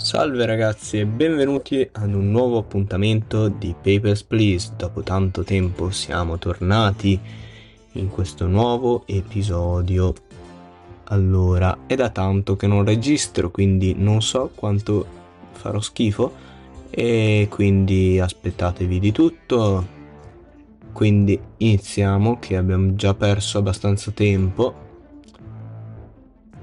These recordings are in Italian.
Salve ragazzi e benvenuti ad un nuovo appuntamento di Papers Please. Dopo tanto tempo siamo tornati in questo nuovo episodio. Allora, è da tanto che non registro, quindi non so quanto farò schifo e quindi aspettatevi di tutto. Quindi iniziamo che abbiamo già perso abbastanza tempo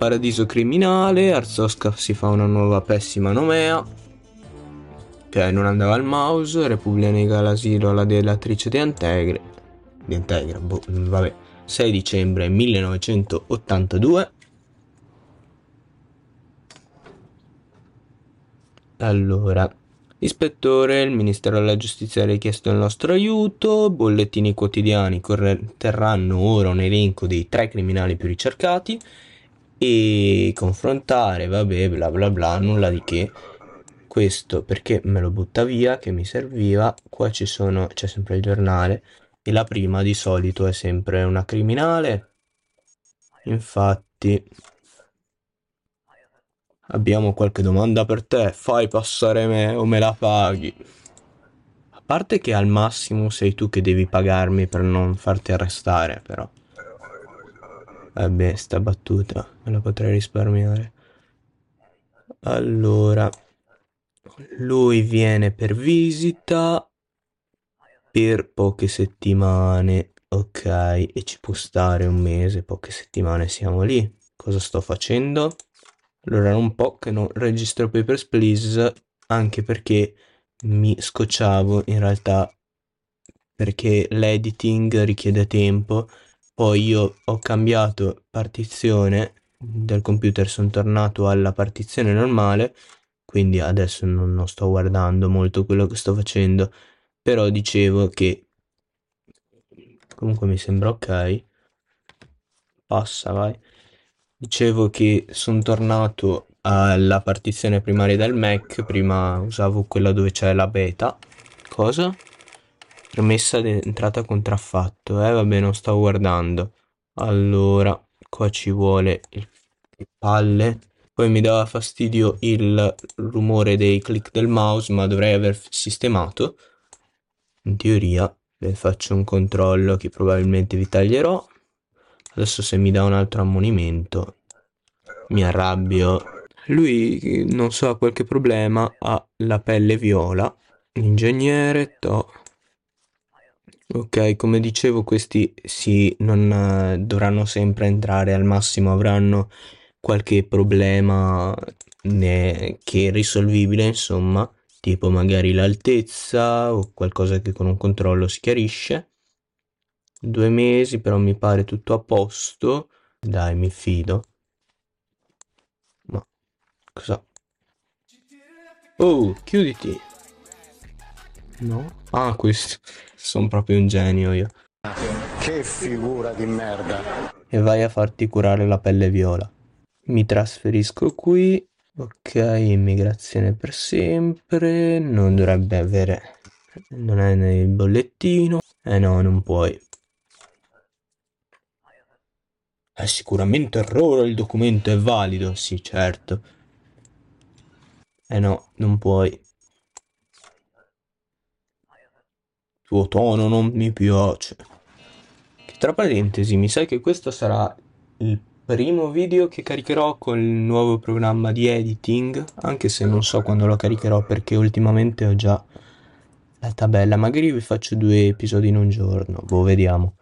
Paradiso criminale, Arzosca si fa una nuova pessima nomea, che cioè non andava al mouse, Repubblica nega l'asilo alla delatrice di Antegre, di Antegre, boh, vabbè, 6 dicembre 1982. Allora, Ispettore, il Ministero della Giustizia ha richiesto il nostro aiuto, bollettini quotidiani terranno ora un elenco dei tre criminali più ricercati, e confrontare, vabbè, bla bla bla, nulla di che. Questo perché me lo butta via, che mi serviva. Qua ci sono, c'è sempre il giornale e la prima di solito è sempre una criminale. Infatti, abbiamo qualche domanda per te. Fai passare me o me la paghi? A parte che al massimo sei tu che devi pagarmi per non farti arrestare, però. Vabbè, sta battuta me la potrei risparmiare. Allora, lui viene per visita per poche settimane, ok, e ci può stare un mese, poche settimane siamo lì. Cosa sto facendo? Allora, un po' che non registro Papers, Please, anche perché mi scocciavo in realtà perché l'editing richiede tempo poi io ho cambiato partizione del computer, sono tornato alla partizione normale, quindi adesso non, non sto guardando molto quello che sto facendo, però dicevo che comunque mi sembra ok. Passa, vai. Dicevo che sono tornato alla partizione primaria del Mac, prima usavo quella dove c'è la beta. Cosa? Promessa d'entrata contraffatto, eh vabbè non sto guardando. Allora, qua ci vuole il, il palle. Poi mi dava fastidio il rumore dei click del mouse, ma dovrei aver sistemato. In teoria, ne faccio un controllo che probabilmente vi taglierò. Adesso se mi dà un altro ammonimento, mi arrabbio. Lui, non so, ha qualche problema, ha la pelle viola. L'ingegnere, to... Ok, come dicevo, questi sì, non eh, dovranno sempre entrare, al massimo avranno qualche problema ne- che è risolvibile, insomma, tipo magari l'altezza o qualcosa che con un controllo si chiarisce. Due mesi, però mi pare tutto a posto. Dai, mi fido. Ma cosa? Oh, chiuditi. No? Ah, questo. Sono proprio un genio io. Che figura di merda. E vai a farti curare la pelle viola. Mi trasferisco qui. Ok, immigrazione per sempre. Non dovrebbe avere... Non è nel bollettino. Eh no, non puoi. È sicuramente errore, il documento è valido. Sì, certo. Eh no, non puoi. tuo tono non mi piace. Che tra parentesi, mi sai che questo sarà il primo video che caricherò con il nuovo programma di editing, anche se non so quando lo caricherò perché ultimamente ho già la tabella. Magari vi faccio due episodi in un giorno, boh, vediamo.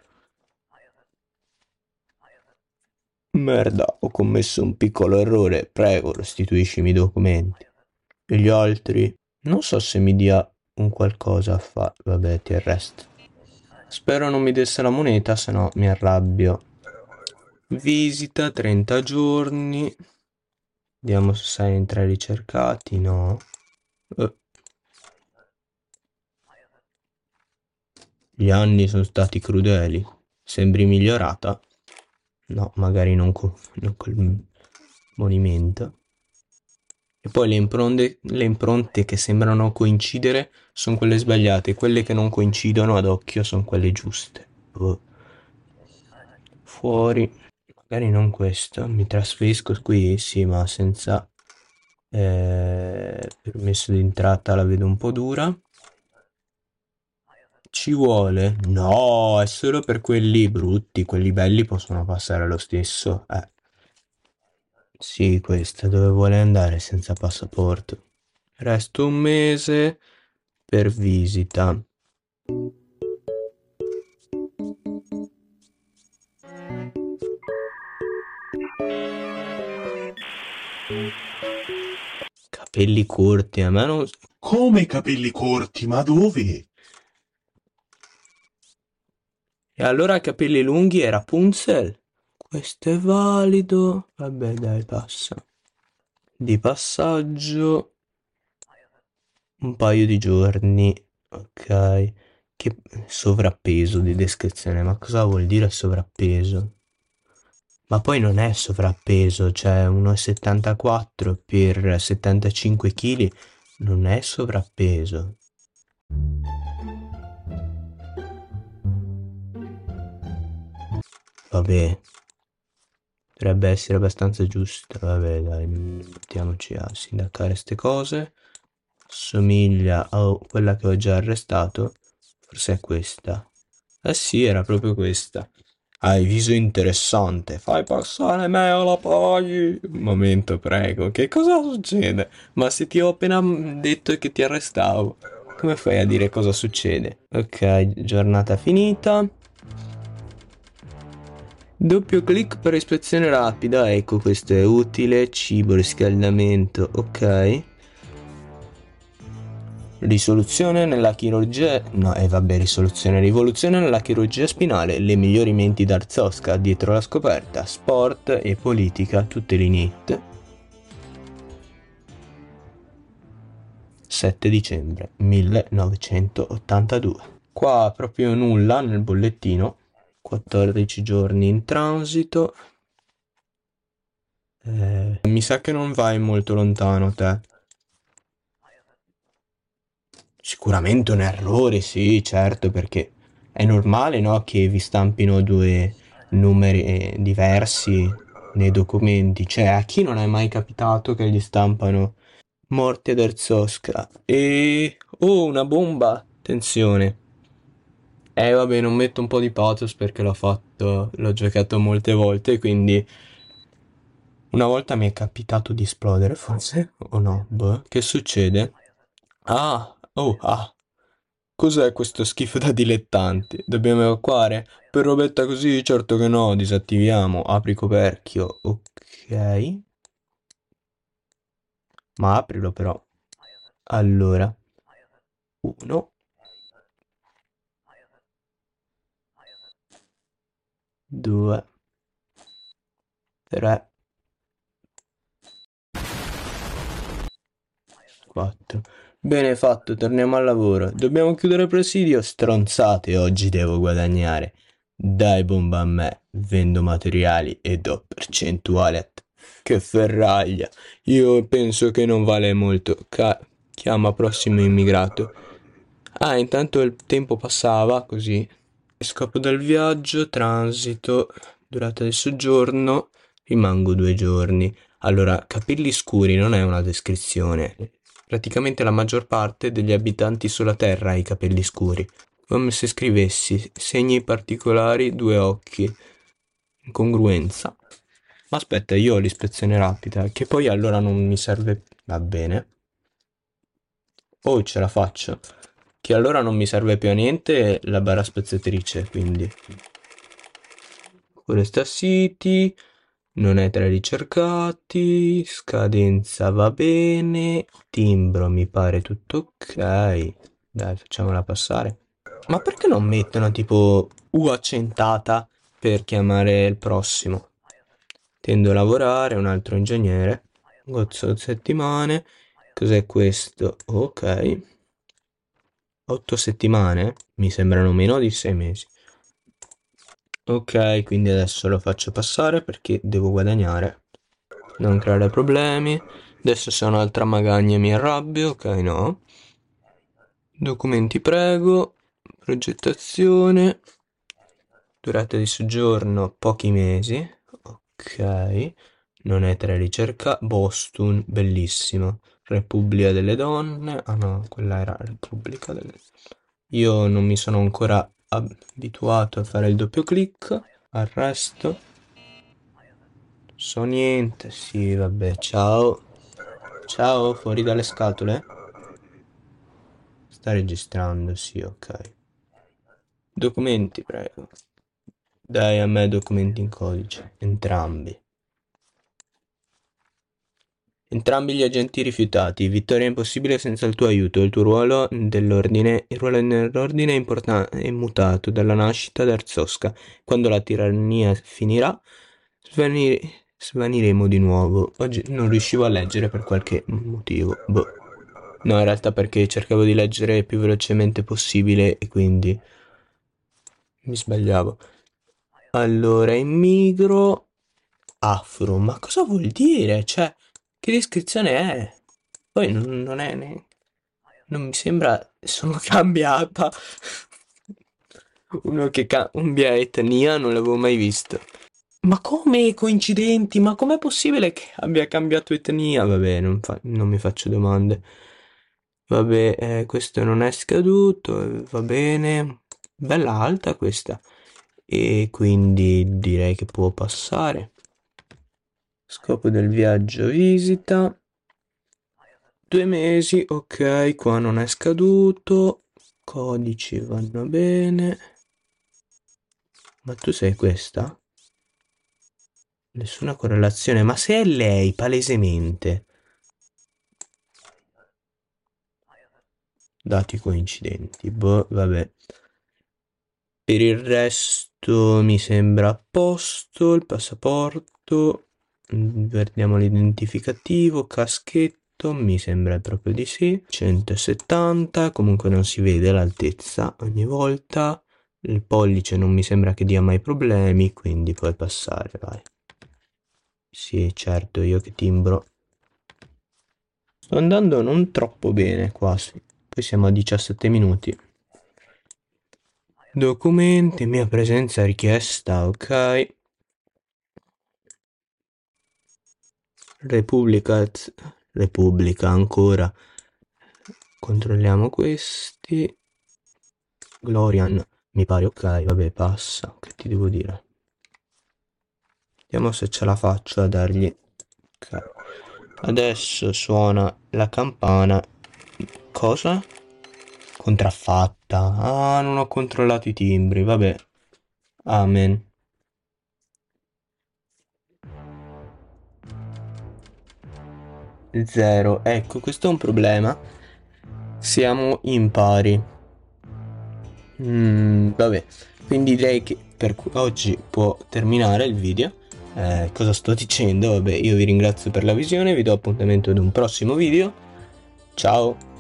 Merda, ho commesso un piccolo errore, prego, restituisci i documenti. E gli altri? Non so se mi dia un qualcosa a fa... vabbè ti arresto. Spero non mi desse la moneta, se no mi arrabbio. Visita 30 giorni. Vediamo se sei in tre ricercati, no. Eh. Gli anni sono stati crudeli. Sembri migliorata? No, magari non con, non col monimento. E poi le impronte, le impronte che sembrano coincidere sono quelle sbagliate, quelle che non coincidono ad occhio sono quelle giuste. Boh. Fuori, magari non questo, mi trasferisco qui, sì, ma senza eh, permesso di entrata la vedo un po' dura. Ci vuole? No, è solo per quelli brutti, quelli belli possono passare lo stesso. Eh. Sì, questa, dove vuole andare senza passaporto? Resto un mese per visita. Capelli corti, a me non... Come capelli corti? Ma dove? E allora capelli lunghi e Rapunzel? Questo è valido. Vabbè, dai, passa. Di passaggio un paio di giorni, ok. Che sovrappeso di descrizione, ma cosa vuol dire sovrappeso? Ma poi non è sovrappeso, cioè 1,74 per 75 kg non è sovrappeso. Vabbè, dovrebbe essere abbastanza giusta. Vabbè, dai, mettiamoci a sindacare queste cose. Somiglia a quella che ho già arrestato. Forse è questa. Eh sì, era proprio questa. Hai viso interessante, fai passare me o la paghi. Un momento, prego, che cosa succede? Ma se ti ho appena detto che ti arrestavo, come fai a dire cosa succede? Ok, giornata finita. Doppio clic per ispezione rapida, ecco questo è utile, cibo, riscaldamento, ok. Risoluzione nella chirurgia, no e eh, vabbè risoluzione, rivoluzione nella chirurgia spinale, le migliori menti d'Arzosca dietro la scoperta, sport e politica, tutte le NIT. 7 dicembre 1982. Qua proprio nulla nel bollettino, 14 giorni in transito. Eh, mi sa che non vai molto lontano te. Sicuramente un errore, sì, certo, perché è normale, no, che vi stampino due numeri eh, diversi nei documenti. Cioè, a chi non è mai capitato che gli stampano morte ad Erzosca? E... Oh, una bomba! Attenzione! Eh vabbè, non metto un po' di pathos perché l'ho fatto, l'ho giocato molte volte, quindi una volta mi è capitato di esplodere, forse, o no? Boh. Che succede? Ah, oh, ah. Cos'è questo schifo da dilettanti? Dobbiamo evacuare? Per robetta così, certo che no, disattiviamo, apri coperchio, ok. Ma aprilo però. Allora. Uno, 2 3 4 Bene fatto, torniamo al lavoro. Dobbiamo chiudere presidio? Stronzate, oggi devo guadagnare. Dai bomba a me, vendo materiali e do percentuale a te. Che ferraglia, io penso che non vale molto. Ca- chiama prossimo immigrato. Ah, intanto il tempo passava così scopo del viaggio, transito, durata del soggiorno, rimango due giorni. Allora, capelli scuri non è una descrizione. Praticamente la maggior parte degli abitanti sulla Terra ha i capelli scuri. Come se scrivessi segni particolari, due occhi. Incongruenza. Ma aspetta, io ho l'ispezione rapida, che poi allora non mi serve. Va bene. Oh, ce la faccio che allora non mi serve più a niente la barra spezzatrice quindi foresta city, non è tra i ricercati, scadenza va bene, timbro mi pare tutto ok, dai facciamola passare. Ma perché non mettono tipo U accentata per chiamare il prossimo? Tendo a lavorare, un altro ingegnere, gozzo settimane, cos'è questo? Ok. 8 settimane? Mi sembrano meno di 6 mesi. Ok, quindi adesso lo faccio passare perché devo guadagnare. Non creare problemi. Adesso se ho un'altra magagna mi arrabbio. Ok, no. Documenti prego. Progettazione. Durata di soggiorno pochi mesi. Ok. Non è tra ricerca. Boston, bellissimo. Repubblica delle donne, ah no, quella era Repubblica delle Donne. Io non mi sono ancora abituato a fare il doppio clic, arresto. So niente, sì, vabbè, ciao. Ciao, fuori dalle scatole. Sta registrando, sì, ok. Documenti, prego. Dai a me documenti in codice, entrambi. Entrambi gli agenti rifiutati, vittoria è impossibile senza il tuo aiuto, il tuo ruolo dell'ordine, il ruolo nell'ordine è, importan- è mutato dalla nascita d'Arzosca. Quando la tirannia finirà, svanir- svaniremo di nuovo. Oggi non riuscivo a leggere per qualche motivo. Boh. No, in realtà perché cercavo di leggere più velocemente possibile e quindi mi sbagliavo. Allora, immigro afro, ma cosa vuol dire? Cioè... Che descrizione è? Poi non, non è ne... Non mi sembra sono cambiata. Uno che cambia etnia non l'avevo mai visto. Ma come coincidenti? Ma com'è possibile che abbia cambiato etnia? Vabbè, non, fa... non mi faccio domande. Vabbè, eh, questo non è scaduto, va bene. Bella alta questa. E quindi direi che può passare. Scopo del viaggio visita. Due mesi, ok, qua non è scaduto. Codici vanno bene. Ma tu sei questa? Nessuna correlazione, ma se è lei, palesemente. Dati coincidenti, boh, vabbè. Per il resto mi sembra a posto, il passaporto, Guardiamo l'identificativo, caschetto, mi sembra proprio di sì. 170, comunque non si vede l'altezza ogni volta. Il pollice non mi sembra che dia mai problemi, quindi puoi passare, vai. Sì, certo, io che timbro. Sto andando non troppo bene quasi. Poi siamo a 17 minuti. Documenti, mia presenza richiesta, ok. repubblica repubblica ancora controlliamo questi Glorian mi pare ok vabbè passa che ti devo dire vediamo se ce la faccio a dargli okay. adesso suona la campana cosa? contraffatta ah non ho controllato i timbri vabbè amen 0. Ecco, questo è un problema. Siamo impari. Mm, vabbè, quindi direi che per oggi può terminare il video. Eh, cosa sto dicendo? Vabbè, io vi ringrazio per la visione, vi do appuntamento ad un prossimo video. Ciao!